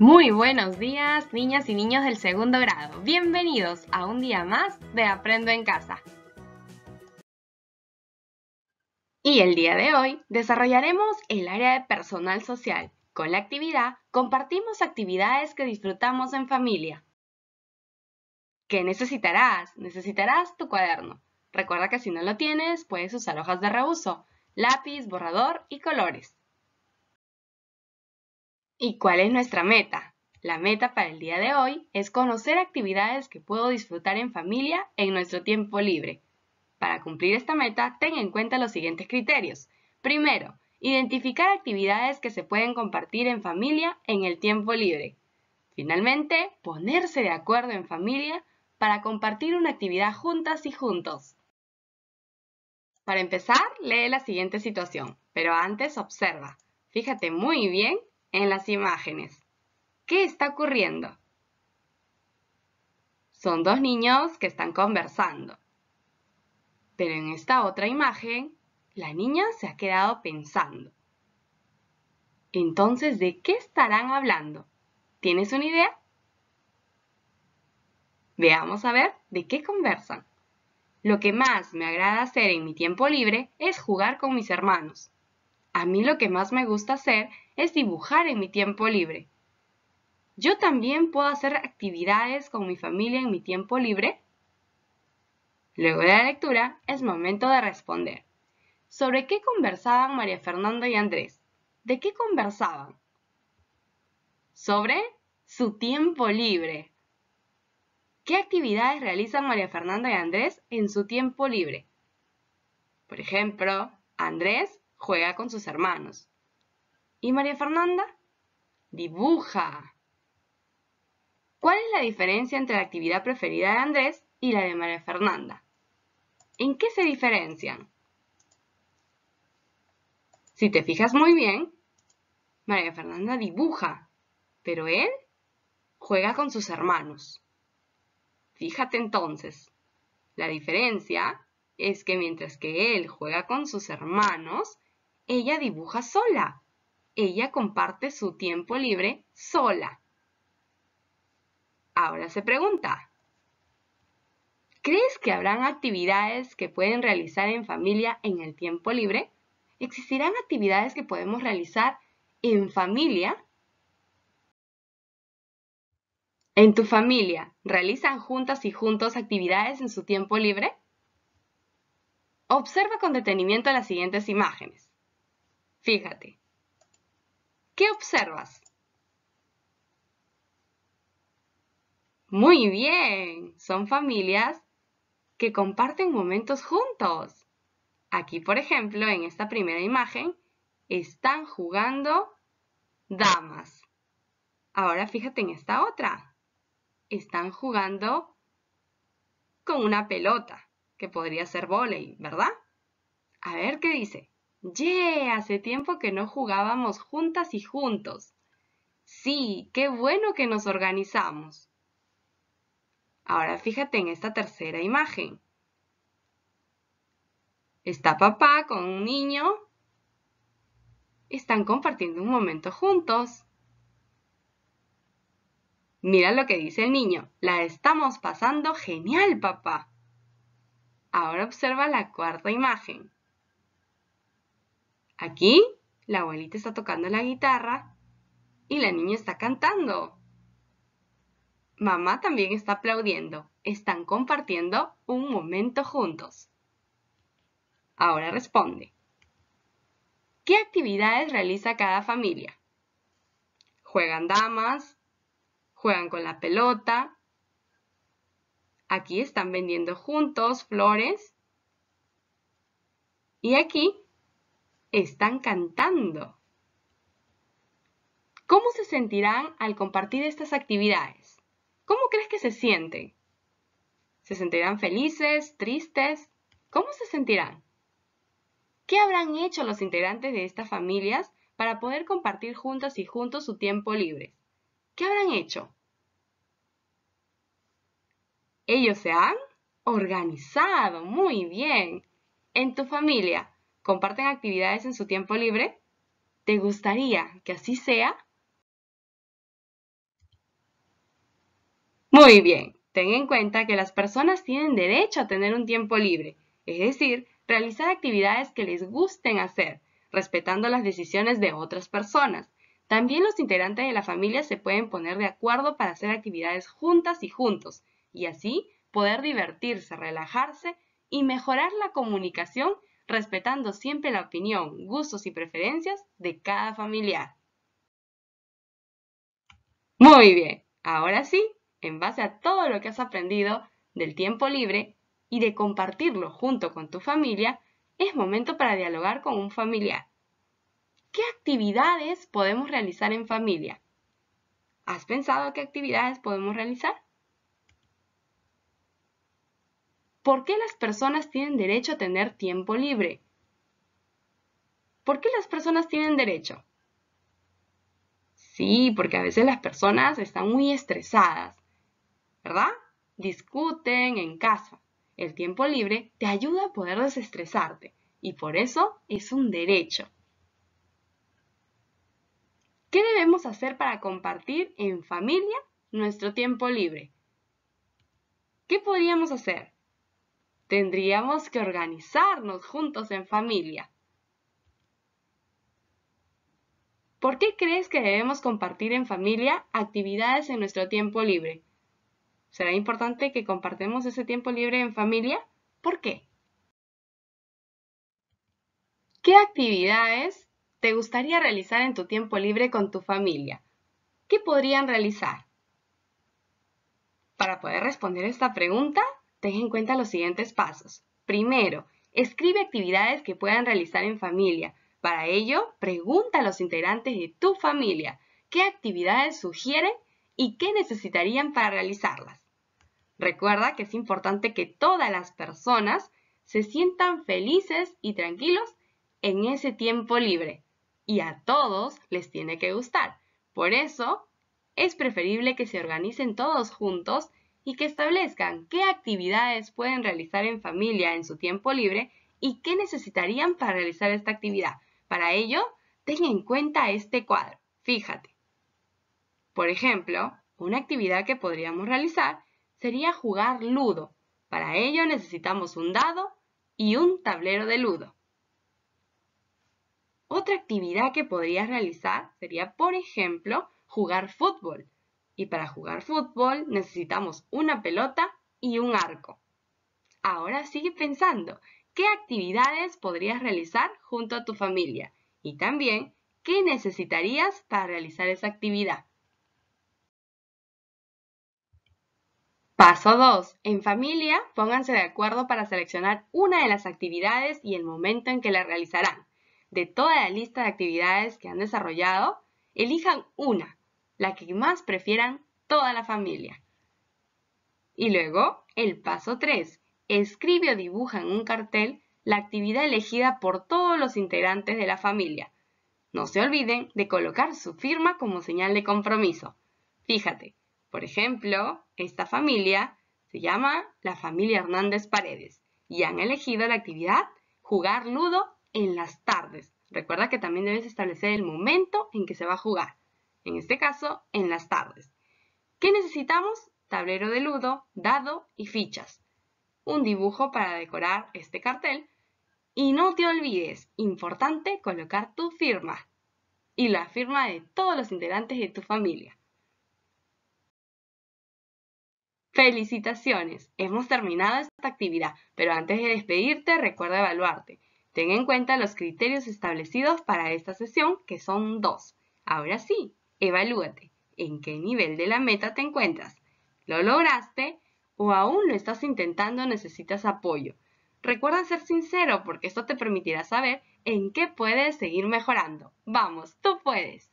Muy buenos días, niñas y niños del segundo grado. Bienvenidos a un día más de Aprendo en Casa. Y el día de hoy desarrollaremos el área de personal social. Con la actividad compartimos actividades que disfrutamos en familia. ¿Qué necesitarás? Necesitarás tu cuaderno. Recuerda que si no lo tienes, puedes usar hojas de reuso, lápiz, borrador y colores. ¿Y cuál es nuestra meta? La meta para el día de hoy es conocer actividades que puedo disfrutar en familia en nuestro tiempo libre. Para cumplir esta meta, ten en cuenta los siguientes criterios. Primero, identificar actividades que se pueden compartir en familia en el tiempo libre. Finalmente, ponerse de acuerdo en familia para compartir una actividad juntas y juntos. Para empezar, lee la siguiente situación, pero antes observa. Fíjate muy bien en las imágenes. ¿Qué está ocurriendo? Son dos niños que están conversando. Pero en esta otra imagen, la niña se ha quedado pensando. Entonces, ¿de qué estarán hablando? ¿Tienes una idea? Veamos a ver de qué conversan. Lo que más me agrada hacer en mi tiempo libre es jugar con mis hermanos. A mí lo que más me gusta hacer es dibujar en mi tiempo libre. ¿Yo también puedo hacer actividades con mi familia en mi tiempo libre? Luego de la lectura es momento de responder. ¿Sobre qué conversaban María Fernanda y Andrés? ¿De qué conversaban? Sobre su tiempo libre. ¿Qué actividades realizan María Fernanda y Andrés en su tiempo libre? Por ejemplo, Andrés juega con sus hermanos. ¿Y María Fernanda? Dibuja. ¿Cuál es la diferencia entre la actividad preferida de Andrés y la de María Fernanda? ¿En qué se diferencian? Si te fijas muy bien, María Fernanda dibuja, pero él juega con sus hermanos. Fíjate entonces, la diferencia es que mientras que él juega con sus hermanos, ella dibuja sola. Ella comparte su tiempo libre sola. Ahora se pregunta, ¿crees que habrán actividades que pueden realizar en familia en el tiempo libre? ¿Existirán actividades que podemos realizar en familia? ¿En tu familia realizan juntas y juntos actividades en su tiempo libre? Observa con detenimiento las siguientes imágenes. Fíjate. ¿Qué observas? Muy bien, son familias que comparten momentos juntos. Aquí, por ejemplo, en esta primera imagen, están jugando damas. Ahora fíjate en esta otra. Están jugando con una pelota, que podría ser volei, ¿verdad? A ver qué dice. ¡Yeah! Hace tiempo que no jugábamos juntas y juntos. Sí, qué bueno que nos organizamos. Ahora fíjate en esta tercera imagen. Está papá con un niño. Están compartiendo un momento juntos. Mira lo que dice el niño. La estamos pasando genial, papá. Ahora observa la cuarta imagen. Aquí la abuelita está tocando la guitarra y la niña está cantando. Mamá también está aplaudiendo. Están compartiendo un momento juntos. Ahora responde. ¿Qué actividades realiza cada familia? Juegan damas, juegan con la pelota. Aquí están vendiendo juntos flores. Y aquí están cantando. ¿Cómo se sentirán al compartir estas actividades? ¿Cómo crees que se sienten? ¿Se sentirán felices, tristes? ¿Cómo se sentirán? ¿Qué habrán hecho los integrantes de estas familias para poder compartir juntas y juntos su tiempo libre? ¿Qué habrán hecho? Ellos se han organizado. Muy bien. En tu familia, comparten actividades en su tiempo libre? ¿Te gustaría que así sea? Muy bien, ten en cuenta que las personas tienen derecho a tener un tiempo libre, es decir, realizar actividades que les gusten hacer, respetando las decisiones de otras personas. También los integrantes de la familia se pueden poner de acuerdo para hacer actividades juntas y juntos, y así poder divertirse, relajarse y mejorar la comunicación respetando siempre la opinión, gustos y preferencias de cada familiar. Muy bien, ahora sí, en base a todo lo que has aprendido del tiempo libre y de compartirlo junto con tu familia, es momento para dialogar con un familiar. ¿Qué actividades podemos realizar en familia? ¿Has pensado qué actividades podemos realizar? ¿Por qué las personas tienen derecho a tener tiempo libre? ¿Por qué las personas tienen derecho? Sí, porque a veces las personas están muy estresadas, ¿verdad? Discuten en casa. El tiempo libre te ayuda a poder desestresarte y por eso es un derecho. ¿Qué debemos hacer para compartir en familia nuestro tiempo libre? ¿Qué podríamos hacer? Tendríamos que organizarnos juntos en familia. ¿Por qué crees que debemos compartir en familia actividades en nuestro tiempo libre? ¿Será importante que compartamos ese tiempo libre en familia? ¿Por qué? ¿Qué actividades te gustaría realizar en tu tiempo libre con tu familia? ¿Qué podrían realizar? Para poder responder esta pregunta, ten en cuenta los siguientes pasos. Primero, escribe actividades que puedan realizar en familia. Para ello, pregunta a los integrantes de tu familia qué actividades sugieren y qué necesitarían para realizarlas. Recuerda que es importante que todas las personas se sientan felices y tranquilos en ese tiempo libre y a todos les tiene que gustar. Por eso, es preferible que se organicen todos juntos y que establezcan qué actividades pueden realizar en familia en su tiempo libre y qué necesitarían para realizar esta actividad. Para ello, ten en cuenta este cuadro. Fíjate. Por ejemplo, una actividad que podríamos realizar sería jugar ludo. Para ello necesitamos un dado y un tablero de ludo. Otra actividad que podrías realizar sería, por ejemplo, jugar fútbol. Y para jugar fútbol necesitamos una pelota y un arco. Ahora sigue pensando, ¿qué actividades podrías realizar junto a tu familia? Y también, ¿qué necesitarías para realizar esa actividad? Paso 2. En familia, pónganse de acuerdo para seleccionar una de las actividades y el momento en que la realizarán. De toda la lista de actividades que han desarrollado, elijan una la que más prefieran toda la familia. Y luego, el paso 3. Escribe o dibuja en un cartel la actividad elegida por todos los integrantes de la familia. No se olviden de colocar su firma como señal de compromiso. Fíjate, por ejemplo, esta familia se llama la familia Hernández Paredes y han elegido la actividad jugar nudo en las tardes. Recuerda que también debes establecer el momento en que se va a jugar en este caso en las tardes. ¿Qué necesitamos? Tablero de ludo, dado y fichas. Un dibujo para decorar este cartel. Y no te olvides, importante colocar tu firma y la firma de todos los integrantes de tu familia. Felicitaciones, hemos terminado esta actividad, pero antes de despedirte recuerda evaluarte. Ten en cuenta los criterios establecidos para esta sesión, que son dos. Ahora sí, Evalúate en qué nivel de la meta te encuentras. ¿Lo lograste o aún lo estás intentando necesitas apoyo? Recuerda ser sincero porque esto te permitirá saber en qué puedes seguir mejorando. Vamos, tú puedes.